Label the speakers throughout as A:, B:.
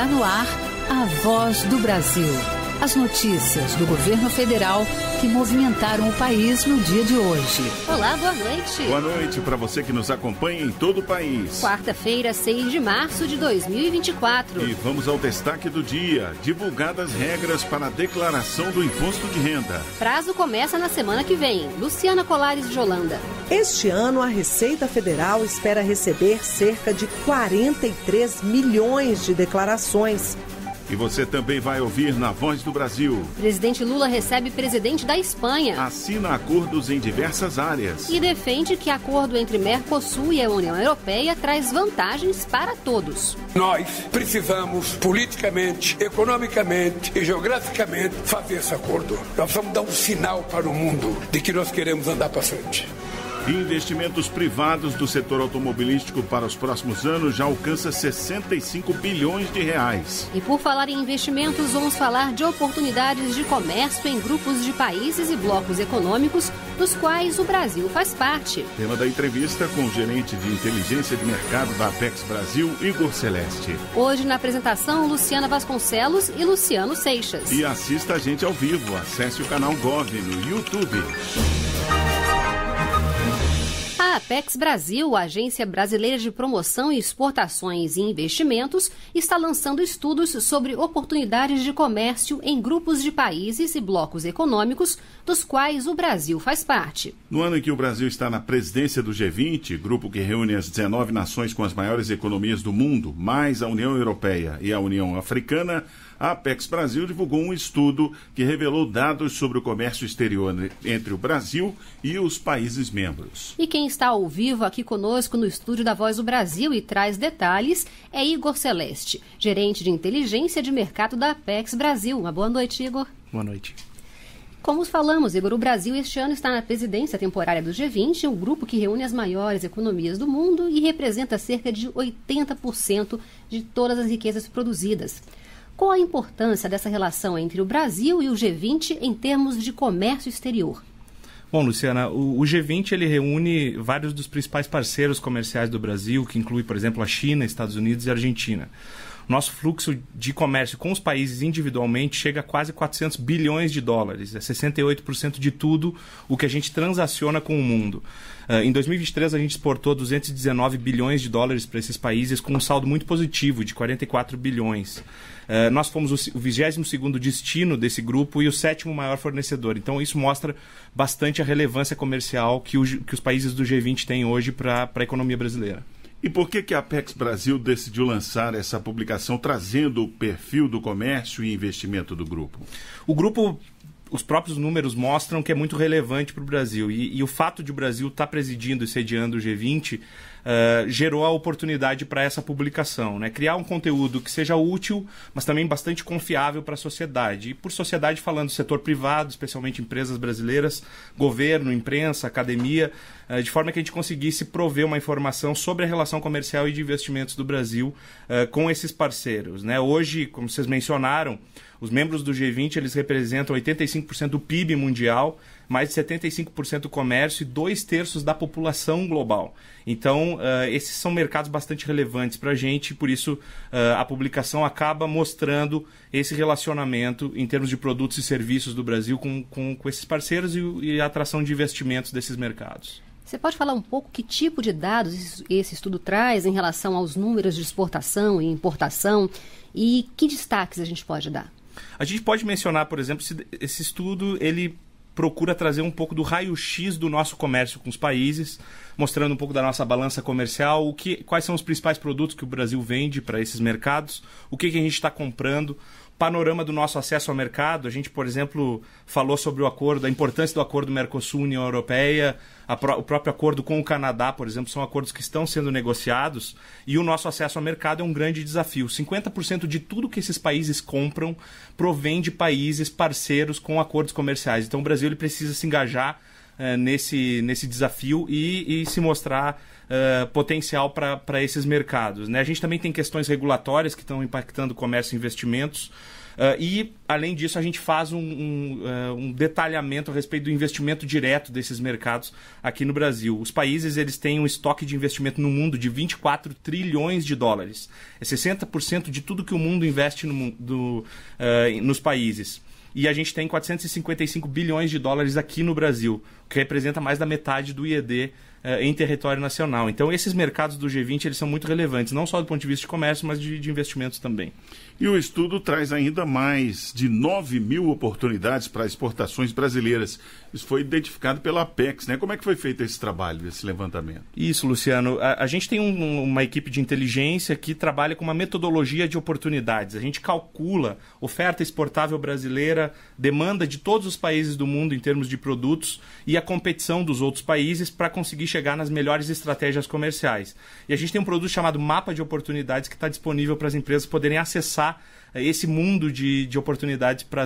A: Está no ar a voz do Brasil. As notícias do governo federal que movimentaram o país no dia de hoje. Olá, boa noite.
B: Boa noite para você que nos acompanha em todo o país.
A: Quarta-feira, 6 de março de 2024.
B: E vamos ao destaque do dia: divulgadas regras para a declaração do imposto de renda.
A: Prazo começa na semana que vem. Luciana Colares de
C: Holanda. Este ano, a Receita Federal espera receber cerca de 43 milhões de declarações
B: e você também vai ouvir na Voz do Brasil.
A: Presidente Lula recebe presidente da Espanha.
B: Assina acordos em diversas
D: áreas.
A: E defende que acordo entre Mercosul e a União Europeia traz vantagens para todos.
D: Nós precisamos politicamente, economicamente e geograficamente fazer esse acordo. Nós vamos dar um sinal para o mundo de que nós queremos andar para frente.
B: Investimentos privados do setor automobilístico para os próximos anos já alcança 65 bilhões de reais.
A: E por falar em investimentos, vamos falar de oportunidades de comércio em grupos de países e blocos econômicos dos quais o Brasil faz parte.
B: Tema da entrevista com o gerente de inteligência de mercado da Apex Brasil, Igor Celeste.
A: Hoje na apresentação, Luciana Vasconcelos e Luciano Seixas.
B: E assista a gente ao vivo. Acesse o canal Gov no YouTube.
A: Apex Brasil, a Agência Brasileira de Promoção e Exportações e Investimentos, está lançando estudos sobre oportunidades de comércio em grupos de países e blocos econômicos dos quais o Brasil faz parte.
B: No ano em que o Brasil está na presidência do G20, grupo que reúne as 19 nações com as maiores economias do mundo, mais a União Europeia e a União Africana, a Apex Brasil divulgou um estudo que revelou dados sobre o comércio exterior entre o Brasil e os países membros.
A: E quem está ao vivo aqui conosco no estúdio da Voz do Brasil e traz detalhes é Igor Celeste, gerente de inteligência de mercado da Apex Brasil. Uma boa noite, Igor. Boa noite. Como falamos, Igor, o Brasil este ano está na presidência temporária do G20, um grupo que reúne as maiores economias do mundo e representa cerca de 80% de todas as riquezas produzidas. Qual a importância dessa relação entre o Brasil e o G20 em termos de comércio exterior?
E: Bom, Luciana, o, G20 ele reúne vários dos principais parceiros comerciais do Brasil, que inclui, por exemplo, a China, Estados Unidos e Argentina. Nosso fluxo de comércio com os países individualmente chega a quase 400 bilhões de dólares, é 68% de tudo o que a gente transaciona com o mundo. Ah, em 2023, a gente exportou 219 bilhões de dólares para esses países, com um saldo muito positivo, de 44 bilhões. Uh, nós fomos o 22º destino desse grupo e o sétimo maior fornecedor. Então, isso mostra bastante a relevância comercial que, o, que os países do G20 têm hoje para a economia brasileira.
B: E por que, que a Apex Brasil decidiu lançar essa publicação trazendo o perfil do comércio e investimento do grupo? O grupo os próprios números mostram que é muito relevante para o Brasil. E, e, o
E: fato de o Brasil estar tá presidindo e sediando o G20 eh, gerou a oportunidade para essa publicação. Né? Criar um conteúdo que seja útil, mas também bastante confiável para a sociedade. E por sociedade, falando setor privado, especialmente empresas brasileiras, governo, imprensa, academia, uh, de forma que a gente conseguisse prover uma informação sobre a relação comercial e de investimentos do Brasil uh, com esses parceiros. Né? Hoje, como vocês mencionaram, os membros do G20 eles representam 85% do PIB mundial mais de 75% do comércio e dois terços da população global. Então, uh, esses são mercados bastante relevantes para a gente, por isso uh, a publicação acaba mostrando esse relacionamento em termos de produtos e serviços do Brasil com, com, com esses parceiros e, e a atração de investimentos desses mercados.
A: Você pode falar um pouco que tipo de dados esse estudo traz em relação aos números de exportação e importação e que destaques a gente pode dar?
E: A gente pode mencionar, por exemplo, esse estudo ele procura trazer um pouco do raio-x do nosso comércio com os países, mostrando um pouco da nossa balança comercial, o que, quais são os principais produtos que o Brasil vende para esses mercados, o que, que a gente está comprando, panorama do nosso acesso ao mercado. A gente, por exemplo, falou sobre o acordo, a importância do acordo Mercosul-União Europeia, pro, o próprio acordo com o Canadá, por exemplo, são acordos que estão sendo negociados e o nosso acesso ao mercado é um grande desafio. 50% de tudo que esses países compram provém de países parceiros com acordos comerciais. Então o Brasil ele precisa se engajar eh, nesse, nesse desafio e, e se mostrar uh, potencial para esses mercados. Né? A gente também tem questões regulatórias que estão impactando o comércio e investimentos. Uh, e, além disso, a gente faz um, um, uh, um, detalhamento a respeito do investimento direto desses mercados aqui no Brasil. Os países eles têm um estoque de investimento no mundo de 24 trilhões de dólares. É 60% de tudo que o mundo investe no, do, uh, nos países e a gente tem 455 bilhões de dólares aqui no Brasil, o que representa mais da metade do IED uh, em território nacional. Então, esses mercados do G20 eles são muito relevantes, não só
B: do ponto de vista de comércio, mas de, de investimentos também. E o estudo traz ainda mais de 9 mil oportunidades para exportações brasileiras. Isso foi identificado pela Apex, né? Como é que foi feito esse trabalho, esse levantamento?
E: Isso, Luciano. A, a gente tem um, uma equipe de inteligência que trabalha com uma metodologia de oportunidades. A gente calcula oferta exportável brasileira, demanda de todos os países do mundo em termos de produtos e a competição dos outros países para conseguir chegar chegar nas melhores estratégias comerciais. E a gente tem um produto chamado Mapa de Oportunidades que está disponível para as empresas poderem acessar eh, esse mundo de, de oportunidades para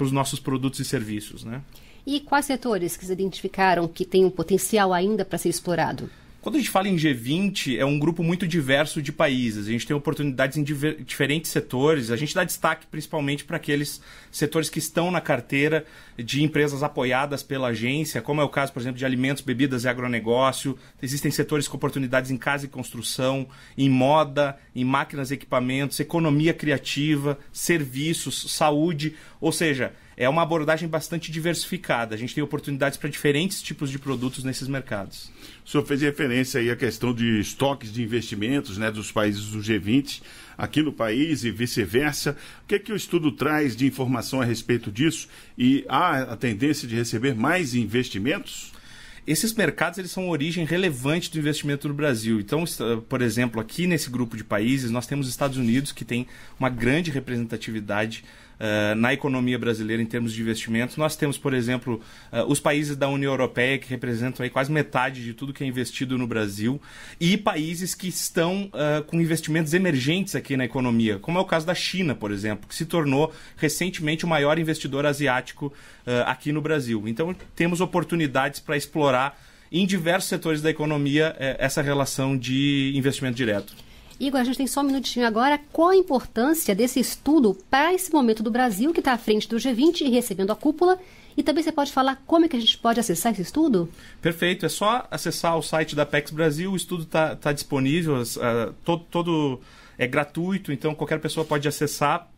E: os nossos produtos e serviços. Né?
A: E quais setores que se identificaram que têm um potencial ainda para ser explorado?
E: Quando a gente fala em G20, é um grupo muito diverso de países. A gente tem oportunidades em diver, diferentes setores. A gente dá destaque principalmente para aqueles setores que estão na carteira de empresas apoiadas pela agência, como é o caso, por exemplo, de alimentos, bebidas e agronegócio. Existem setores com oportunidades em casa e construção, em moda, em máquinas e equipamentos, economia criativa, serviços, saúde. Ou seja, é uma abordagem bastante diversificada. A gente tem oportunidades para diferentes tipos de produtos
B: nesses mercados. O senhor fez referência aí à questão de estoques de investimentos né, dos países do G20 aqui no país e vice-versa. O que, é que o estudo traz de informação a respeito disso? E há a tendência de receber mais investimentos?
E: esses mercados eles são origem relevante do investimento no Brasil. Então, por exemplo, aqui nesse grupo de países, nós temos Estados Unidos, que tem uma grande representatividade eh, na economia brasileira em termos de investimentos. Nós temos, por exemplo, uh, os países da União Europeia, que representam aí quase metade de tudo que é investido no Brasil, e países que estão uh, com investimentos emergentes aqui na economia, como é o caso da China, por exemplo, que se tornou recentemente o maior investidor asiático aqui no Brasil. Então, temos oportunidades para explorar em diversos setores da economia essa relação de investimento direto.
A: Igor, a gente tem só um minutinho agora. Qual a importância desse estudo para esse momento do Brasil que está à frente do G20 e recebendo a cúpula? E também você pode falar como é que a gente pode acessar esse estudo?
E: Perfeito, é só acessar o site da PEX Brasil, o estudo está tá disponível, uh, ah, todo, todo é gratuito, então qualquer pessoa pode acessar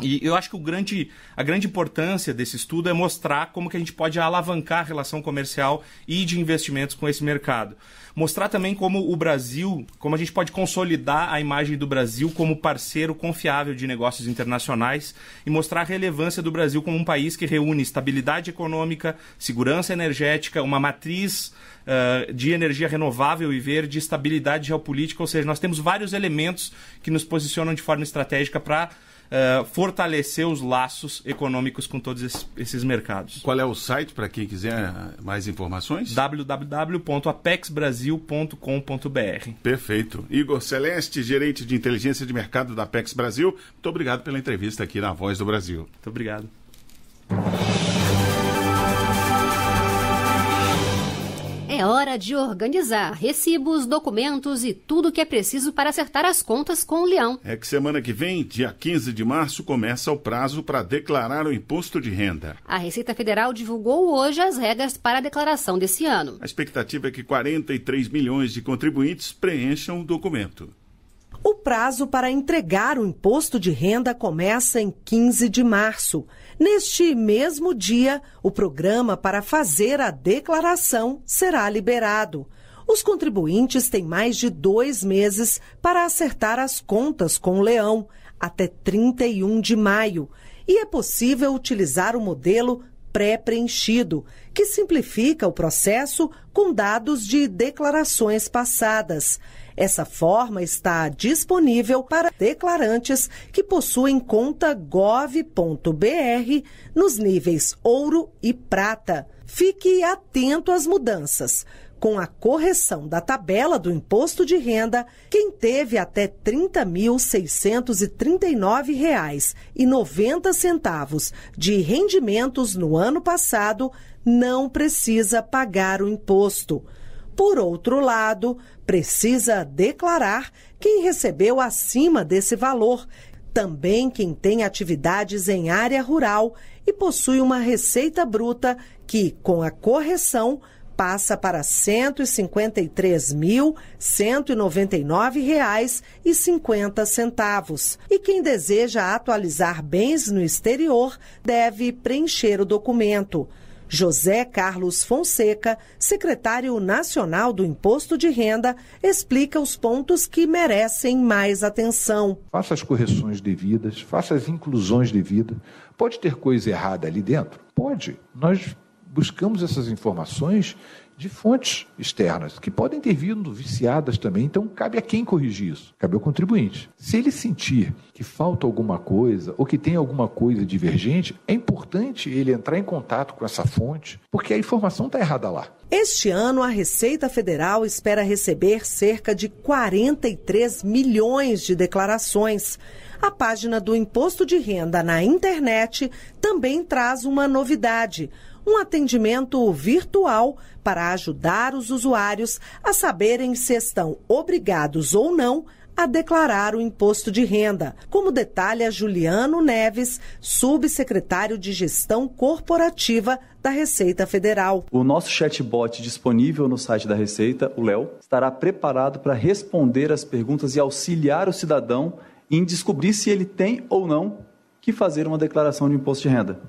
E: e eu acho que grande, a grande importância desse estudo é mostrar como que a gente pode alavancar a relação comercial e de investimentos com esse mercado. Mostrar também como o Brasil, como a gente pode consolidar a imagem do Brasil como parceiro confiável de negócios internacionais e mostrar a relevância do Brasil como um país que reúne estabilidade econômica, segurança energética, uma matriz uh, de energia renovável e verde, estabilidade geopolítica, ou seja, nós temos vários elementos que nos posicionam de forma estratégica para uh, fortalecer os laços econômicos com todos esses, esses mercados. Qual é o site para quem quiser mais informações? www.apexbrasil.com.br.
B: Perfeito. Igor Celeste, gerente de inteligência de mercado da Apex Brasil, muito obrigado pela entrevista aqui na Voz do Brasil. Muito obrigado.
A: É hora de organizar recibos, documentos e tudo o que é preciso para acertar as contas com o Leão.
B: É que semana que vem, dia 15 de março, começa o prazo para declarar o imposto de renda.
A: A Receita Federal divulgou hoje as regras para a declaração desse ano.
B: A expectativa é que 43 milhões de contribuintes preencham o documento.
C: O prazo para entregar o imposto de renda começa em 15 de março. Neste mesmo dia, o programa para fazer a declaração será liberado. Os contribuintes têm mais de dois meses para acertar as contas com o Leão, até 31 de maio, e é possível utilizar o modelo pré-preenchido, que simplifica o processo com dados de declarações passadas. Essa forma está disponível para declarantes que possuem conta gov.br nos níveis ouro e prata. Fique atento às mudanças. Com a correção da tabela do imposto de renda, quem teve até R$ 30.639,90 de rendimentos no ano passado não precisa pagar o imposto. Por outro lado, precisa declarar quem recebeu acima desse valor, também quem tem atividades em área rural e possui uma receita bruta que, com a correção, passa para R$ 153.199,50. E quem deseja atualizar bens no exterior deve preencher o documento. José Carlos Fonseca, secretário nacional do Imposto de Renda, explica os pontos que merecem mais
D: atenção. Faça as correções devidas, faça as inclusões devidas. Pode ter coisa errada ali dentro? Pode. Nós buscamos essas informações de fontes externas, que podem ter vindo viciadas também. Então, cabe a quem corrigir isso? Cabe ao contribuinte. Se ele sentir que falta alguma coisa ou que tem alguma coisa divergente, é importante ele entrar em contato com essa fonte, porque a informação está errada lá.
C: Este ano, a Receita Federal espera receber cerca de 43 milhões de declarações. A página do Imposto de Renda na internet também traz uma novidade um atendimento virtual para ajudar os usuários a saberem se estão obrigados ou não a declarar o imposto de renda, como detalha Juliano Neves, subsecretário de Gestão Corporativa da Receita Federal. O nosso chatbot disponível no site da Receita, o Léo, estará preparado para responder as perguntas e auxiliar o cidadão em descobrir se ele tem ou não que fazer uma declaração de imposto de renda.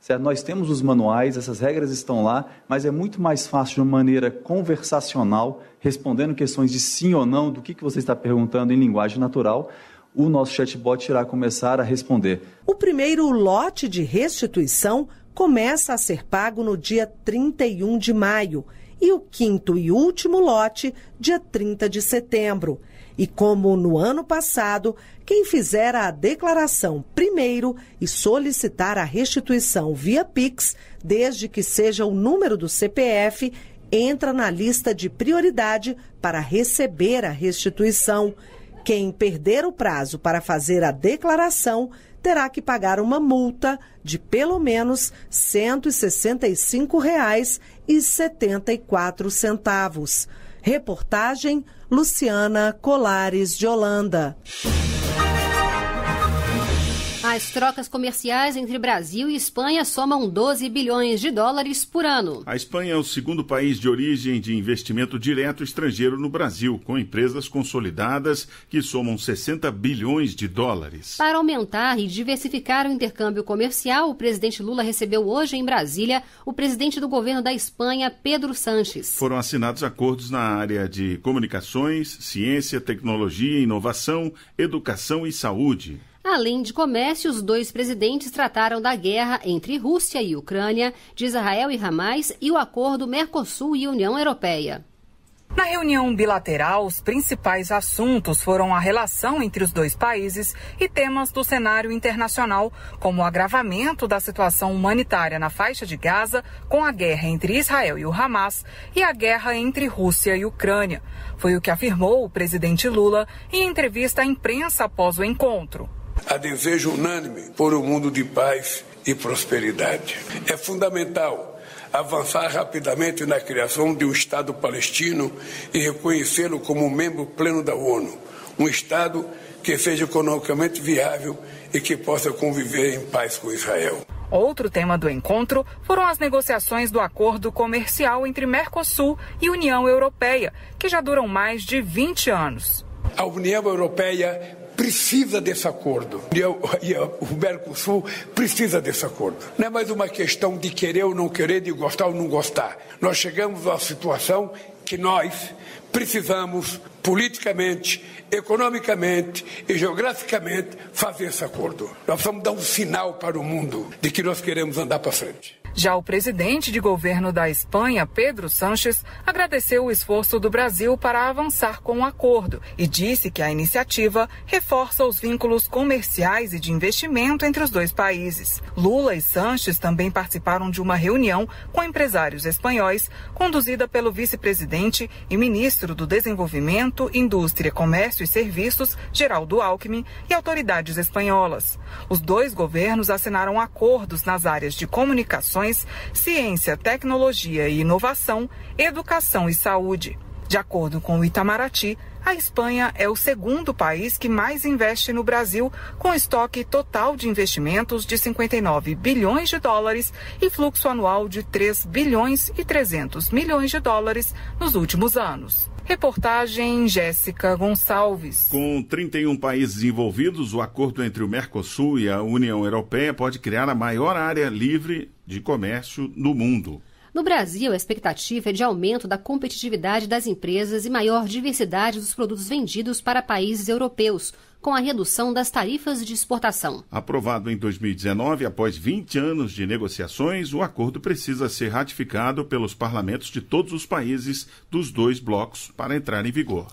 C: Certo? Nós temos os manuais, essas regras estão lá, mas é muito mais fácil de uma maneira conversacional, respondendo questões de sim ou não, do que, que você está perguntando em linguagem natural, o nosso chatbot irá começar a responder. O primeiro lote de restituição começa a ser pago no dia 31 de maio e o quinto e último lote, dia 30 de setembro. E como no ano passado, quem fizer a declaração primeiro e solicitar a restituição via Pix, desde que seja o número do CPF, entra na lista de prioridade para receber a restituição. Quem perder o prazo para fazer a declaração terá que pagar uma multa de pelo menos R$ 165,74. Reportagem Luciana Colares de Holanda.
A: As trocas comerciais entre Brasil e Espanha somam 12 bilhões de dólares por ano.
B: A Espanha é o segundo país de origem de investimento direto estrangeiro no Brasil, com empresas consolidadas que somam 60 bilhões de dólares.
A: Para aumentar e diversificar o intercâmbio comercial, o presidente Lula recebeu hoje em Brasília o presidente do governo da Espanha, Pedro Sanches.
B: Foram assinados acordos na área de comunicações, ciência, tecnologia, inovação, educação e saúde.
A: Além de comércio, os dois presidentes trataram da guerra entre Rússia e Ucrânia, de Israel e Hamas e o acordo Mercosul e União Europeia.
F: Na reunião bilateral, os principais assuntos foram a relação entre os dois países e temas do cenário internacional, como o agravamento da situação humanitária na faixa de Gaza, com a guerra entre Israel e o Hamas e a guerra entre Rússia e Ucrânia. Foi o que afirmou o presidente Lula em entrevista à imprensa após o encontro
D: a desejo unânime por um mundo de paz e prosperidade. É fundamental avançar rapidamente na criação de um Estado palestino e reconhecê-lo como membro pleno da ONU, um Estado que seja economicamente viável e que possa conviver em paz com Israel.
F: Outro tema do encontro foram as negociações do acordo comercial entre Mercosul e União Europeia, que já duram mais de 20 anos.
D: A União Europeia precisa desse acordo. E, eu, e eu, o Mercosul precisa desse acordo. Não é mais uma questão de querer ou não querer, de gostar ou não gostar. Nós chegamos à situação que nós precisamos, politicamente, economicamente e geograficamente, fazer esse acordo. Nós vamos dar um sinal para o mundo de que nós queremos andar para frente.
F: Já o presidente de governo da Espanha, Pedro Sánchez, agradeceu o esforço do Brasil para avançar com o acordo e disse que a iniciativa reforça os vínculos comerciais e de investimento entre os dois países. Lula e Sánchez também participaram de uma reunião com empresários espanhóis, conduzida pelo vice-presidente e ministro do Desenvolvimento, Indústria, Comércio e Serviços, Geraldo Alckmin, e autoridades espanholas. Os dois governos assinaram acordos nas áreas de comunicações ciência, tecnologia e inovação, educação e saúde. De acordo com o Itamaraty, a Espanha é o segundo país que mais investe no Brasil, com estoque total de investimentos de 59 bilhões de dólares e fluxo anual de 3 bilhões e 300 milhões de dólares nos últimos anos. Reportagem Jéssica Gonçalves.
B: Com 31 países envolvidos, o acordo entre o Mercosul e a União Europeia pode criar a maior área livre de comércio no mundo.
A: No Brasil, a expectativa é de aumento da competitividade das empresas e maior diversidade dos produtos vendidos para países europeus, com a redução das tarifas de exportação.
B: Aprovado em 2019, após 20 anos de negociações, o acordo precisa ser ratificado pelos parlamentos de todos os países dos dois blocos para entrar em vigor.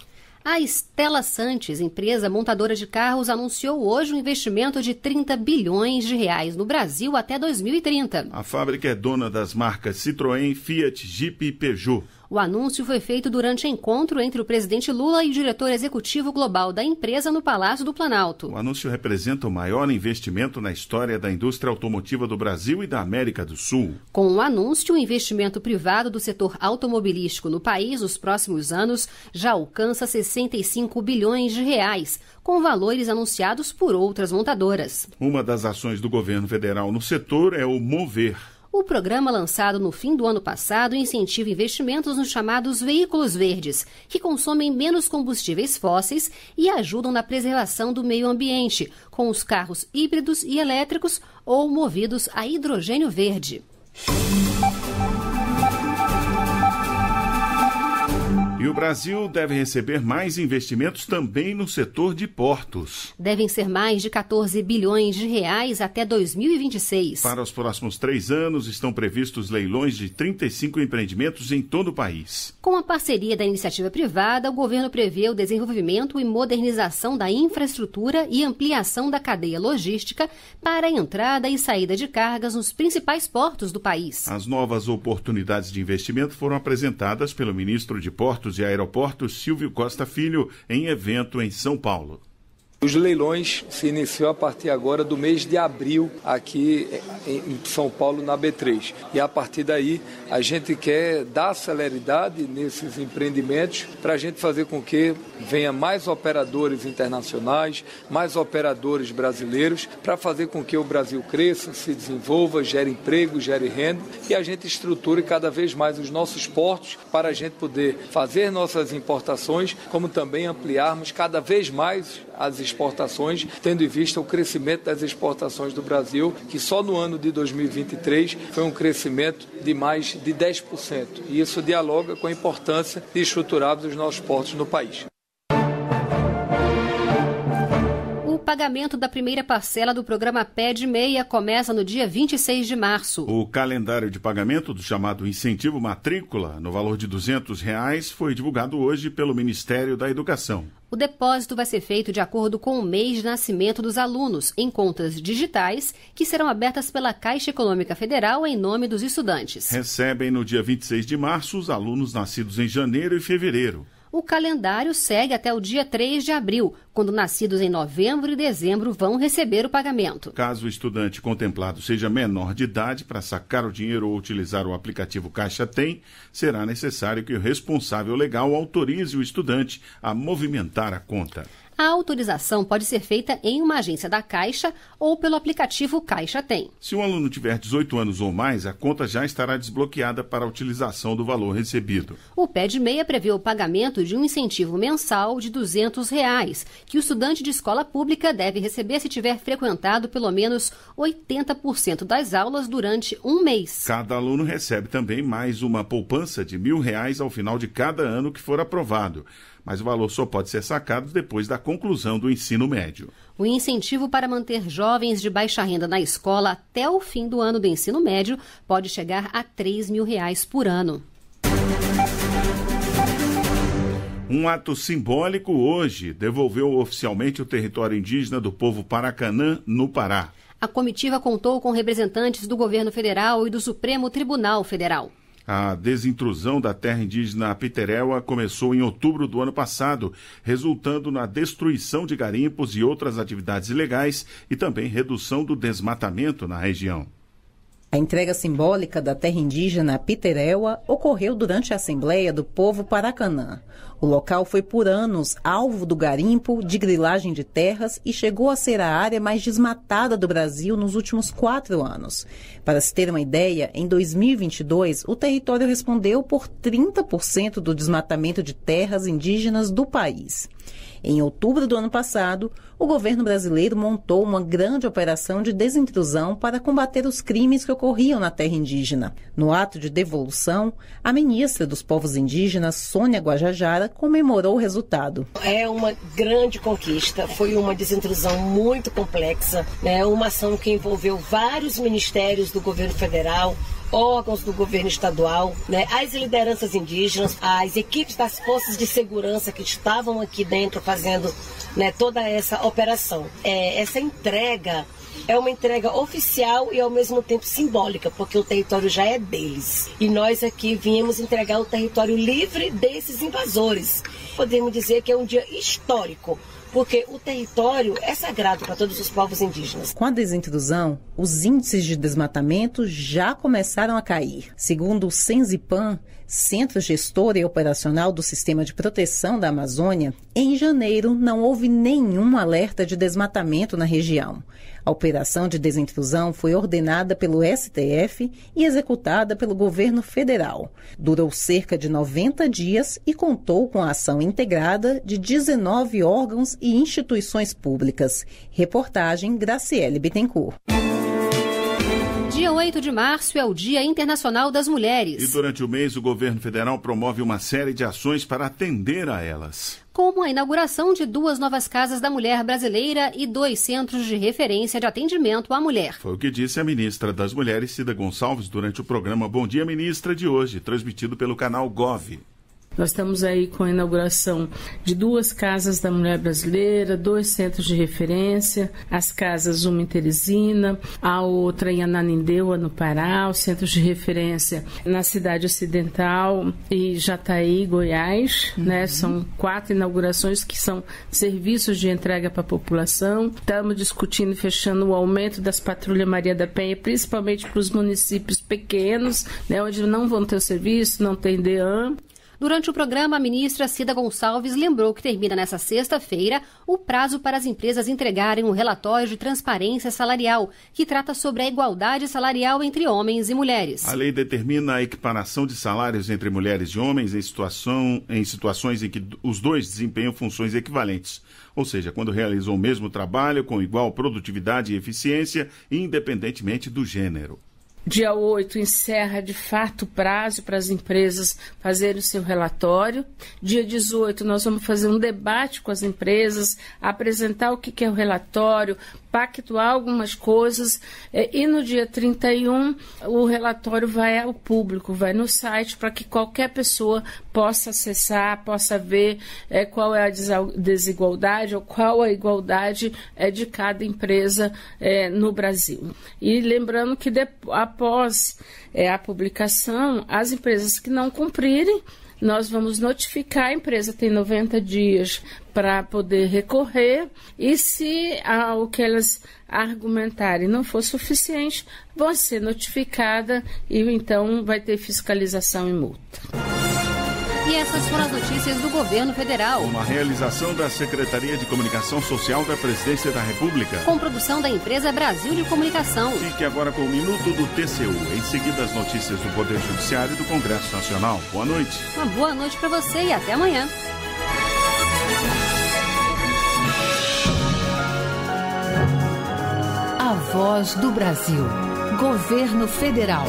A: A Stella Santos, empresa montadora de carros, anunciou hoje um investimento de 30 bilhões de reais no Brasil até 2030.
B: A fábrica é dona das marcas Citroën, Fiat, Jeep e Peugeot.
A: O anúncio foi feito durante encontro entre o presidente Lula e o diretor executivo global da empresa no Palácio do Planalto.
B: O anúncio representa o maior investimento na história da indústria automotiva do Brasil e da América do Sul.
A: Com o anúncio, o investimento privado do setor automobilístico no país nos próximos anos já alcança 65 bilhões de reais, com valores anunciados por outras montadoras.
B: Uma das ações do governo federal no setor é o Mover
A: o programa lançado no fim do ano passado incentiva investimentos nos chamados veículos verdes, que consomem menos combustíveis fósseis e ajudam na preservação do meio ambiente, com os carros híbridos e elétricos ou movidos a hidrogênio verde.
B: Brasil deve receber mais investimentos também no setor de portos.
A: Devem ser mais de 14 bilhões de reais até 2026.
B: Para os próximos três anos, estão previstos leilões de 35 empreendimentos em todo o país.
A: Com a parceria da iniciativa privada, o governo prevê o desenvolvimento e modernização da infraestrutura e ampliação da cadeia logística para a entrada e saída de cargas nos principais portos do país.
B: As novas oportunidades de investimento foram apresentadas pelo ministro de Portos e de Aeroporto Silvio Costa Filho, em evento em São Paulo.
D: Os leilões se iniciou a partir agora do mês de abril aqui em São Paulo na B3. E a partir daí a gente quer dar celeridade nesses empreendimentos para a gente fazer com que venha mais operadores internacionais, mais operadores brasileiros, para fazer com que o Brasil cresça, se desenvolva, gere emprego, gere renda e a gente estruture cada vez mais os nossos portos para a gente poder fazer nossas importações, como também ampliarmos cada vez mais as exportações, tendo em vista o crescimento das exportações do Brasil, que só no ano de 2023 foi um crescimento de mais de 10%. E isso dialoga com a importância de estruturarmos os nossos portos no país.
A: pagamento da primeira parcela do programa PED Meia começa no dia 26
B: de março. O calendário de pagamento do chamado incentivo matrícula, no valor de R$ 200, reais, foi divulgado hoje pelo Ministério da Educação.
A: O depósito vai ser feito de acordo com o mês de nascimento dos alunos, em contas digitais, que serão abertas pela Caixa Econômica Federal em nome dos estudantes.
B: Recebem no dia 26 de março os alunos nascidos em janeiro e fevereiro
A: o calendário segue até o dia 3 de abril, quando nascidos em novembro e dezembro vão receber o pagamento.
B: Caso o estudante contemplado seja menor de idade para sacar o dinheiro ou utilizar o aplicativo Caixa Tem, será necessário que o responsável legal autorize o estudante a movimentar a conta.
A: A autorização pode ser feita em uma agência da Caixa ou pelo aplicativo Caixa Tem.
B: Se um aluno tiver 18 anos ou mais, a conta já estará desbloqueada para a utilização do valor recebido.
A: O PED Meia prevê o pagamento de um incentivo mensal de R$ 200, reais, que o estudante de escola pública deve receber se tiver frequentado pelo menos 80% das aulas durante um mês.
B: Cada aluno recebe também mais uma poupança de R$ 1.000 ao final de cada ano que for aprovado mas o valor só pode ser sacado depois da conclusão do ensino médio.
A: O incentivo para manter jovens de baixa renda na escola até o fim do ano do ensino médio pode chegar a 3 mil reais por ano.
B: Um ato simbólico hoje devolveu oficialmente o território indígena do povo Paracanã, no Pará.
A: A comitiva contou com representantes do governo federal e do Supremo Tribunal Federal.
B: A desintrusão da terra indígena Piterewa começou em outubro do ano passado, resultando na destruição de garimpos e outras atividades ilegais e também redução do desmatamento na região.
G: A entrega simbólica da terra indígena Piterewa ocorreu durante a Assembleia do Povo Paracanã. O local foi por anos alvo do garimpo, de grilagem de terras e chegou a ser a área mais desmatada do Brasil nos últimos quatro anos. Para se ter uma ideia, em 2022, o território respondeu por 30% do desmatamento de terras indígenas do país. Em outubro do ano passado, o governo brasileiro montou uma grande operação de desintrusão para combater os crimes que ocorriam na terra indígena. No ato de devolução, a ministra dos Povos Indígenas, Sônia Guajajara, comemorou o resultado. É uma grande conquista, foi uma desintrusão muito complexa, né? uma ação que envolveu vários ministérios do governo federal, órgãos do governo estadual, né, as lideranças indígenas, as equipes das forças de segurança que estavam aqui dentro fazendo né, toda essa operação. É, essa entrega é uma entrega oficial e ao mesmo tempo simbólica, porque o território já é deles. E nós aqui viemos entregar o território livre desses invasores. Podemos dizer que é um dia histórico porque o território é sagrado para todos os povos indígenas. Com a desintrusão, os índices de desmatamento já começaram a cair. Segundo o Senzipan, Centro Gestor e Operacional do Sistema de Proteção da Amazônia, em janeiro não houve nenhum alerta de desmatamento na região. A operação de desintrusão foi ordenada pelo STF e executada pelo governo federal. Durou cerca de 90 dias e contou com a ação integrada de 19 órgãos e instituições públicas. Reportagem Graciele Bittencourt.
A: Dia 8 de março é o Dia Internacional das Mulheres. E
B: durante o mês, o governo federal promove uma série de ações para atender a elas.
A: Como a inauguração de duas novas casas da mulher brasileira e dois centros de referência de atendimento à mulher.
B: Foi o que disse a ministra das Mulheres, Cida Gonçalves, durante o programa Bom Dia Ministra de hoje, transmitido pelo canal Gov.
H: Nós estamos aí com a inauguração de duas casas da mulher brasileira, dois centros de referência, as casas uma em Teresina, a outra em Ananindeua, no Pará, os centros de referência na cidade ocidental e Jataí, Goiás, né? uhum. né? São quatro inaugurações que são serviços de entrega para a população. Estamos discutindo e fechando o aumento das patrulhas Maria da Penha, principalmente para os
A: municípios pequenos, né? Onde não vão ter o serviço, não tem DEAM. Durante o programa, a ministra Cida Gonçalves lembrou que termina nesta sexta-feira o prazo para as empresas entregarem um relatório de transparência salarial, que trata sobre a igualdade salarial entre homens e mulheres. A
B: lei determina a equiparação de salários entre mulheres e homens em, situação, em situações em que os dois desempenham funções equivalentes ou seja, quando realizam o mesmo trabalho com igual produtividade e eficiência, independentemente do gênero.
H: Dia 8 encerra de fato o prazo para as empresas fazerem o seu relatório. Dia 18 nós vamos fazer um debate com as empresas, apresentar o que é o relatório, pactuar algumas coisas. É, e no dia 31 o relatório vai ao público, vai no site para que qualquer pessoa possa acessar, possa ver é, qual é a desigualdade ou qual a igualdade é de cada empresa no Brasil. E lembrando que depois após é, a publicação, as empresas que não cumprirem, nós vamos notificar a empresa, tem 90 dias para poder recorrer, e se ah, o que elas argumentarem não for suficiente, vão ser notificada e então vai ter fiscalização e multa. E
A: essas foram as notícias do governo federal.
B: Uma realização da Secretaria de Comunicação Social da Presidência da República. Com
A: produção da empresa Brasil de Comunicação. Fique
B: agora com o Minuto do TCU. Em seguida, as notícias do Poder Judiciário e do Congresso Nacional. Boa noite.
A: Uma boa noite para você e até amanhã. A Voz do Brasil. Governo
H: Federal.